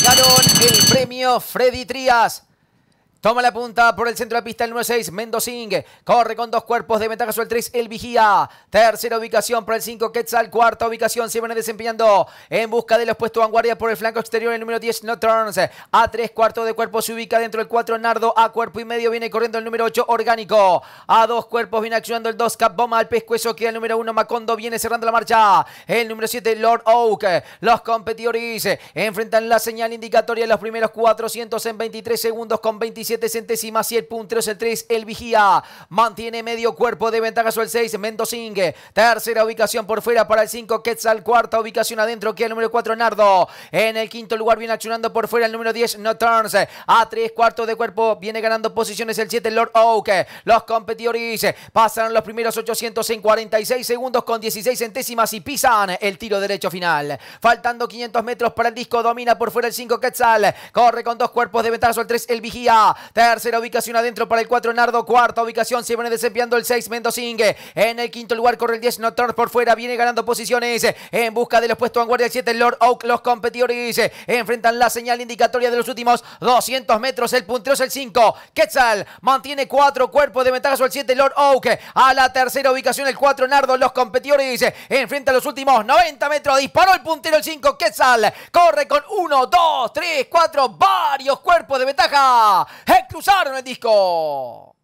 Ganaron el premio Freddy Trías. Toma la punta por el centro de la pista el número 6 Mendozing, Corre con dos cuerpos de ventaja sobre el 3, El Vigía. Tercera ubicación para el 5, Quetzal. Cuarta ubicación se viene desempeñando en busca de los puestos vanguardia por el flanco exterior el número 10, No A tres cuartos de cuerpo se ubica dentro del 4, Nardo. A cuerpo y medio viene corriendo el número 8, Orgánico. A dos cuerpos viene accionando el 2, Capboma. Al pescuezo queda el número 1, Macondo. Viene cerrando la marcha. El número 7, Lord Oak. Los competidores enfrentan la señal indicatoria en los primeros 400 en 23 segundos con 25. 7 centésimas y el el 3, el Vigía. Mantiene medio cuerpo de ventaja sobre el 6, Mendozing Tercera ubicación por fuera para el 5, Quetzal. Cuarta ubicación adentro, que el número 4, Nardo. En el quinto lugar viene achunando por fuera el número 10, No Turns. A 3 cuartos de cuerpo viene ganando posiciones el 7, Lord Oak. Los competidores pasaron los primeros 800 en 46 segundos con 16 centésimas y pisan el tiro derecho final. Faltando 500 metros para el disco, domina por fuera el 5 Quetzal. Corre con dos cuerpos de ventaja sobre el 3 el Vigía. Tercera ubicación adentro para el 4 Nardo. Cuarta ubicación se viene desempeñando el 6 Mendozingue. En el quinto lugar corre el 10 Notor por fuera. Viene ganando posiciones en busca de los puestos vanguardia. El 7 Lord Oak. Los competidores enfrentan la señal indicatoria de los últimos 200 metros. El puntero es el 5. Quetzal mantiene cuatro cuerpos de ventaja sobre el 7 Lord Oak. A la tercera ubicación el 4 Nardo. Los competidores enfrentan los últimos 90 metros. Disparó el puntero el 5 Quetzal. Corre con 1, 2, 3, 4. Varios cuerpos de ventaja. e cruzarono il disco.